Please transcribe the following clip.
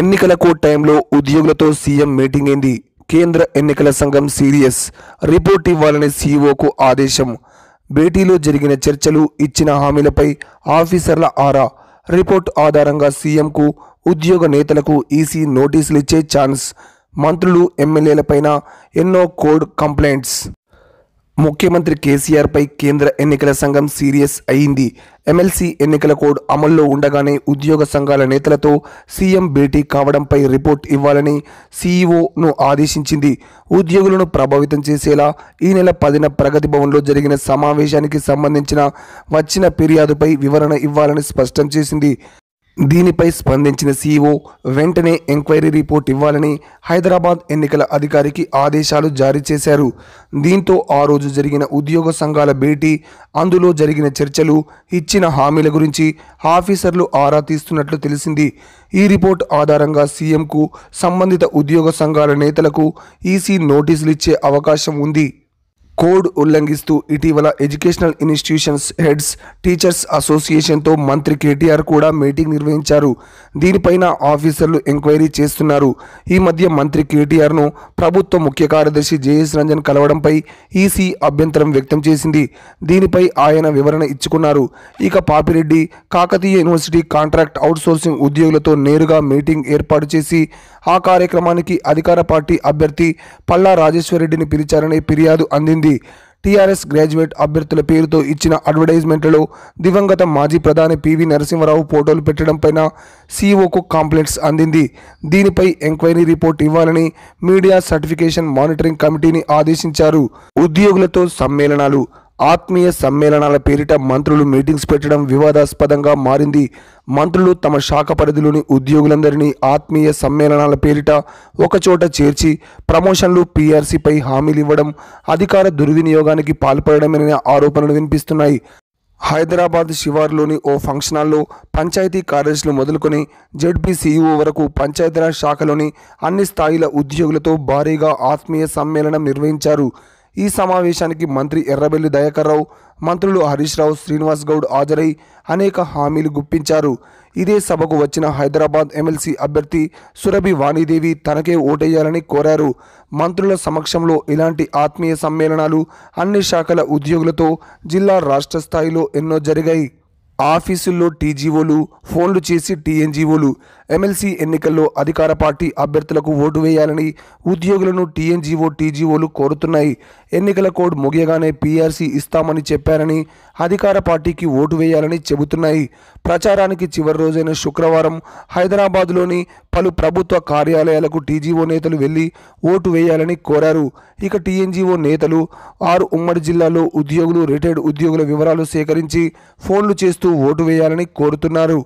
ఎన్నికల కోడ్ టైంలో ఉద్యోగులతో సీఎం మీటింగ్ అయింది కేంద్ర ఎన్నికల సంఘం సీరియస్ రిపోర్ట్ ఇవ్వాలని సీఈఓకు ఆదేశం భేటీలో జరిగిన చర్చలు ఇచ్చిన హామీలపై ఆఫీసర్ల ఆరా రిపోర్ట్ ఆధారంగా సీఎంకు ఉద్యోగ నేతలకు ఈసీ నోటీసులు ఇచ్చే ఛాన్స్ మంత్రులు ఎమ్మెల్యేలపైన ఎన్నో కోడ్ కంప్లైంట్స్ ముఖ్యమంత్రి కేసీఆర్పై కేంద్ర ఎన్నికల సంఘం సీరియస్ అయింది ఎమ్మెల్సీ ఎన్నికల కోడ్ అమల్లో ఉండగానే ఉద్యోగ సంఘాల నేతలతో సీఎం భేటీ కావడంపై రిపోర్ట్ ఇవ్వాలని సీఈఓను ఆదేశించింది ఉద్యోగులను ప్రభావితం చేసేలా ఈ నెల పదిన ప్రగతి భవన్లో జరిగిన సమావేశానికి సంబంధించిన వచ్చిన ఫిర్యాదుపై వివరణ ఇవ్వాలని స్పష్టం చేసింది దీనిపై స్పందించిన సీఈఓ వెంటనే ఎంక్వైరీ రిపోర్ట్ ఇవ్వాలని హైదరాబాద్ ఎన్నికల అధికారికి ఆదేశాలు జారీ చేశారు దీంతో ఆ రోజు జరిగిన ఉద్యోగ సంఘాల భేటీ అందులో జరిగిన చర్చలు ఇచ్చిన హామీల గురించి ఆఫీసర్లు ఆరా తీస్తున్నట్లు తెలిసింది ఈ రిపోర్ట్ ఆధారంగా సీఎంకు సంబంధిత ఉద్యోగ సంఘాల నేతలకు ఈసీ నోటీసులు ఇచ్చే అవకాశం ఉంది కోడ్ ఉల్లంఘిస్తూ ఇటీవల ఎడ్యుకేషనల్ ఇన్స్టిట్యూషన్స్ హెడ్స్ టీచర్స్ అసోసియేషన్తో మంత్రి కేటీఆర్ కూడా మీటింగ్ నిర్వహించారు దీనిపైన ఆఫీసర్లు ఎంక్వైరీ చేస్తున్నారు ఈ మధ్య మంత్రి కేటీఆర్ను ప్రభుత్వ ముఖ్య కార్యదర్శి జేఎస్ రంజన్ కలవడంపై ఈసీ అభ్యంతరం వ్యక్తం చేసింది దీనిపై ఆయన వివరణ ఇచ్చుకున్నారు ఇక Papireddy Kakatiya university contract outsourcing ఉద్యోగులతో నేరుగా మీటింగ్ ఏర్పాటు చేసి ఆ కార్యక్రమానికి అధికార పార్టీ అభ్యర్థి పల్లా రాజేశ్వరరెడ్డిని పిలిచారనే ఫిర్యాదు అందింది చేసింది టీఆర్ఎస్ గ్రాడ్యుయేట్ అభ్యర్థుల పేరుతో ఇచ్చిన అడ్వర్టైజ్మెంట్లలో దివంగత మాజీ ప్రధాని పివి నరసింహరావు ఫోటోలు పెట్టడంపైన సీఈఓకు కాంప్లైంట్స్ అందింది దీనిపై ఎంక్వైరీ రిపోర్ట్ ఇవ్వాలని మీడియా సర్టిఫికేషన్ మానిటరింగ్ కమిటీని ఆదేశించారు ఉద్యోగులతో సమ్మేళనాలు ఆత్మీయ సమ్మేళనాల పేరిట మంత్రులు మీటింగ్స్ పెట్టడం వివాదాస్పదంగా మారింది మంత్రులు తమ శాఖ పరిధిలోని ఉద్యోగులందరినీ ఆత్మీయ సమ్మేళనాల పేరిట ఒకచోట చేర్చి ప్రమోషన్లు పీఆర్సీపై హామీలు ఇవ్వడం అధికార దుర్వినియోగానికి పాల్పడడమనే ఆరోపణలు వినిపిస్తున్నాయి హైదరాబాద్ శివార్లోని ఓ ఫంక్షన్ హాల్లో పంచాయతీ కార్యదర్శులు మొదలుకొని జెడ్పీ సీఈఓ వరకు పంచాయతీరాజ్ శాఖలోని అన్ని స్థాయిల ఉద్యోగులతో భారీగా ఆత్మీయ సమ్మేళనం నిర్వహించారు ఈ సమావేశానికి మంత్రి ఎర్రబెల్లి దయాకర్రావు మంత్రులు హరీష్ రావు శ్రీనివాస్ గౌడ్ హాజరై అనేక హామీలు గుప్పించారు ఇదే సభకు వచ్చిన హైదరాబాద్ ఎమ్మెల్సీ అభ్యర్థి సురభి వాణిదేవి తనకే ఓటేయాలని కోరారు మంత్రుల సమక్షంలో ఇలాంటి ఆత్మీయ సమ్మేళనాలు అన్ని శాఖల ఉద్యోగులతో జిల్లా రాష్ట్ర స్థాయిలో ఎన్నో జరిగాయి ఆఫీసుల్లో టీజీఓలు ఫోన్లు చేసి టీఎన్జీఓలు ఎమ్మెల్సీ ఎన్నికల్లో అధికార పార్టీ అభ్యర్థులకు ఓటు వేయాలని ఉద్యోగులను టీఎన్జీఓ టీజీఓలు కోరుతున్నాయి ఎన్నికల కోడ్ ముగియగానే పీఆర్సీ ఇస్తామని చెప్పారని అధికార పార్టీకి ఓటు వేయాలని చెబుతున్నాయి ప్రచారానికి చివరి రోజైన శుక్రవారం హైదరాబాద్లోని పలు ప్రభుత్వ కార్యాలయాలకు టీజీఓ నేతలు వెళ్లి ఓటు వేయాలని కోరారు ఇక టీఎన్జీఓ నేతలు ఆరు ఉమ్మడి జిల్లాలో ఉద్యోగులు రిటైర్డ్ ఉద్యోగుల వివరాలు సేకరించి ఫోన్లు చేస్తూ ఓటు వేయాలని కోరుతున్నారు